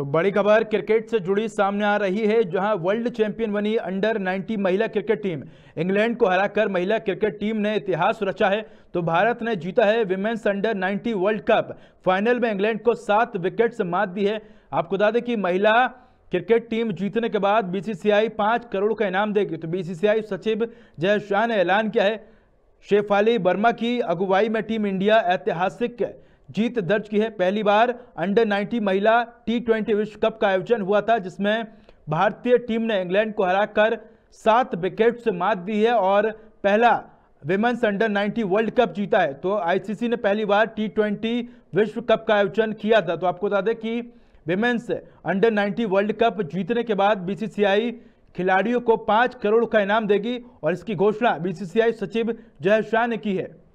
तो बड़ी खबर क्रिकेट से जुड़ी सामने आ रही है जहां वर्ल्ड चैंपियन बनी अंडर 90 महिला क्रिकेट टीम इंग्लैंड को हराकर महिला क्रिकेट टीम ने इतिहास रचा है तो भारत ने जीता है women's under 90 world cup final में इंग्लैंड को सात विकेट से मात दी है आपको बता दें कि महिला क्रिकेट टीम जीतने के बाद बीसीसीआई पांच करोड़ का इनाम देगी तो बीसीसीआई सचिव जय शाह ने ऐलान किया है शेफाली वर्मा की अगुवाई में टीम इंडिया ऐतिहासिक जीत दर्ज की है पहली बार अंडर 90 महिला टी ट्वेंटी विश्व कप का आयोजन हुआ था जिसमें भारतीय टीम ने इंग्लैंड को हराकर सात विकेट से मात दी है और पहला विमेंस अंडर 90 वर्ल्ड कप जीता है तो आईसीसी ने पहली बार टी ट्वेंटी विश्व कप का आयोजन किया था तो आपको बता दें कि विमेंस अंडर 90 वर्ल्ड कप जीतने के बाद बीसीसीआई खिलाड़ियों को पाँच करोड़ का इनाम देगी और इसकी घोषणा बीसीसीआई सचिव जय शाह ने की है